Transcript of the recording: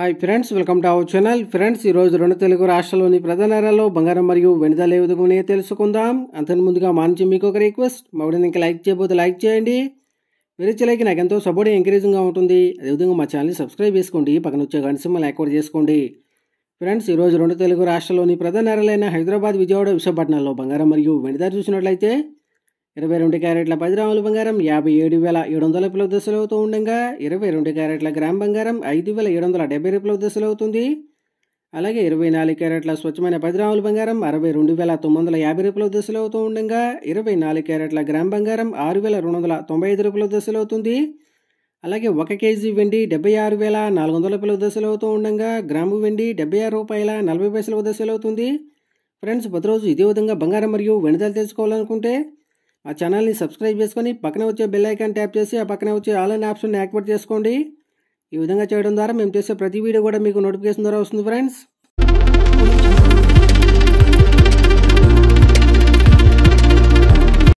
hi friends welcome to our channel friends ఈరోజు రెండు తెలుగు రాష్ట్రాల్లోని ప్రధాన నేరాలు బంగారం మరియు వెనుదల ఏ విధంగా తెలుసుకుందాం అంతకు ముందుగా మానించి మీకు ఒక రిక్వెస్ట్ మా వీడియోని ఇంకా లైక్ చేయబోతే లైక్ చేయండి మీరు లైక్ నాకు ఎంతో సపోర్ట్ ఎంకరేజింగ్గా ఉంటుంది అదేవిధంగా మా ఛానల్ని సబ్స్క్రైబ్ చేసుకోండి పక్కన వచ్చే గంట లైక్ చేసుకోండి ఫ్రెండ్స్ ఈరోజు రెండు తెలుగు రాష్ట్రాల్లోని ప్రధాన నేరాలైన హైదరాబాద్ విజయవాడ విశాఖపట్నంలో బంగారం మరియు వెనుదల చూసినట్లయితే ఇరవై రెండు క్యారెట్ల పది గ్రాముల బంగారం యాభై ఏడు వేల ఏడు వందల రూపాయల దశలు అవుతూ ఉండగా ఇరవై రెండు క్యారెట్ల గ్రామ్ బంగారం ఐదు వేల ఏడు వందల డెబ్బై రూపాయల దశలు అవుతుంది అలాగే ఇరవై నాలుగు క్యారెట్ల స్వచ్ఛమైన పది గ్రాముల బంగారం అరవై రెండు వేల తొమ్మిది వందల యాభై రూపాయల దశలు అవుతూ ఉండగా ఇరవై నాలుగు క్యారెట్ల గ్రామ్ బంగారం ఆరు వేల రెండు వందల తొంభై ఐదు రూపాయల దశలు అవుతుంది అలాగే ఒక కేజీ వెండి డెబ్బై ఆరు వేల నాలుగు వందల రూపాయల దశలు అవుతూ ఉండగా గ్రాము వెండి డెబ్బై ఆరు రూపాయల నలభై పైసల దశలు అవుతుంది ఫ్రెండ్స్ ప్రతిరోజు ఇదే విధంగా బంగారం మరియు వెండిదాలు తెలుసుకోవాలనుకుంటే ఆ ఛానల్ని సబ్స్క్రైబ్ చేసుకొని పక్కన వచ్చే బెల్ ఐకాన్ ట్యాప్ చేసి ఆ పక్కన వచ్చే ఆన్లైన్ ఆప్షన్ని యాక్టివేట్ చేసుకోండి ఈ విధంగా చేయడం ద్వారా మేము చేసే ప్రతి వీడియో కూడా మీకు నోటిఫికేషన్ ద్వారా వస్తుంది ఫ్రెండ్స్